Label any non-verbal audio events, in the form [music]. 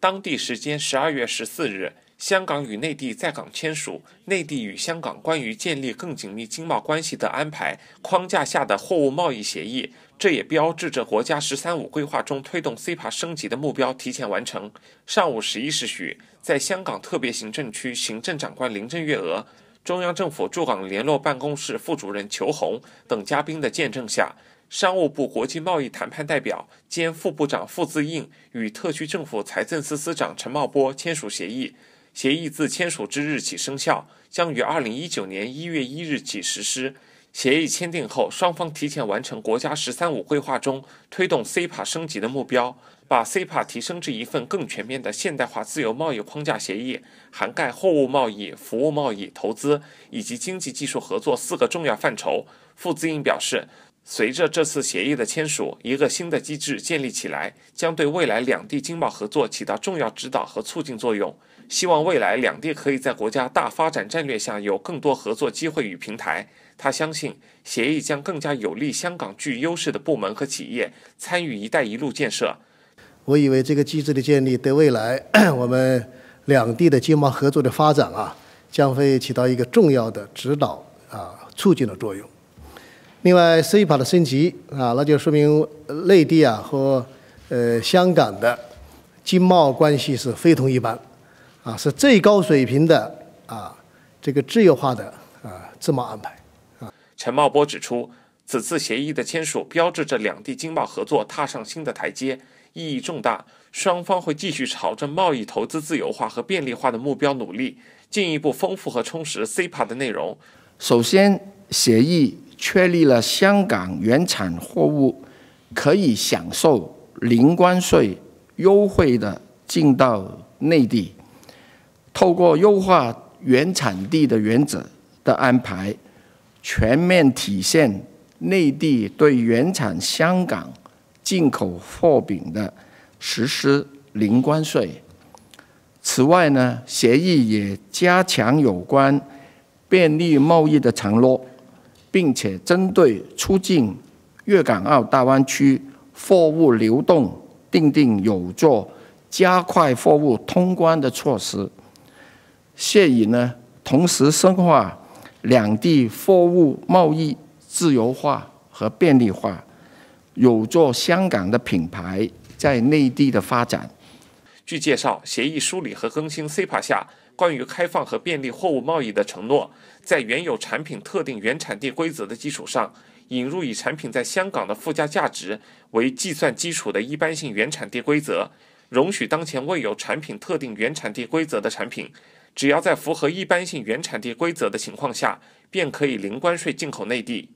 当地时间十二月十四日，香港与内地在港签署内地与香港关于建立更紧密经贸关系的安排框架下的货物贸易协议，这也标志着国家“十三五”规划中推动 c p a 升级的目标提前完成。上午十一时许，在香港特别行政区行政长官林郑月娥。中央政府驻港联络办公室副主任裘红等嘉宾的见证下，商务部国际贸易谈判代表兼副部长傅自应与特区政府财政司司长陈茂波签署协议。协议自签署之日起生效，将于二零一九年一月一日起实施。协议签订后，双方提前完成国家“十三五”规划中推动 c p t p 升级的目标，把 c p t p 提升至一份更全面的现代化自由贸易框架协议，涵盖货物贸易、服务贸易、投资以及经济技术合作四个重要范畴。傅自英表示。随着这次协议的签署，一个新的机制建立起来，将对未来两地经贸合作起到重要指导和促进作用。希望未来两地可以在国家大发展战略下有更多合作机会与平台。他相信协议将更加有利香港具优势的部门和企业参与“一带一路”建设。我以为这个机制的建立对未来 [clears throat] 我们两地的经贸合作的发展啊，将会起到一个重要的指导啊促进的作用。另外，C P A 的升级啊，那就说明内地啊和呃香港的经贸关系是非同一般，啊是最高水平的啊这个自由化的啊自贸安排。啊，陈茂波指出，此次协议的签署标志着两地经贸合作踏上新的台阶，意义重大。双方会继续朝着贸易投资自由化和便利化的目标努力，进一步丰富和充实 C P A 的内容。首先，协议。确立了香港原产货物可以享受零关税优惠的进到内地，透过优化原产地的原则的安排，全面体现内地对原产香港进口货品的实施零关税。此外呢，协议也加强有关便利贸易的承诺。并且针对促进粤港澳大湾区货物流动，定定有做加快货物通关的措施。现已呢，同时深化两地货物贸易自由化和便利化，有做香港的品牌在内地的发展。据介绍，协议梳理和更新 c e p a 下关于开放和便利货物贸易的承诺，在原有产品特定原产地规则的基础上，引入以产品在香港的附加价值为计算基础的一般性原产地规则，容许当前未有产品特定原产地规则的产品，只要在符合一般性原产地规则的情况下，便可以零关税进口内地。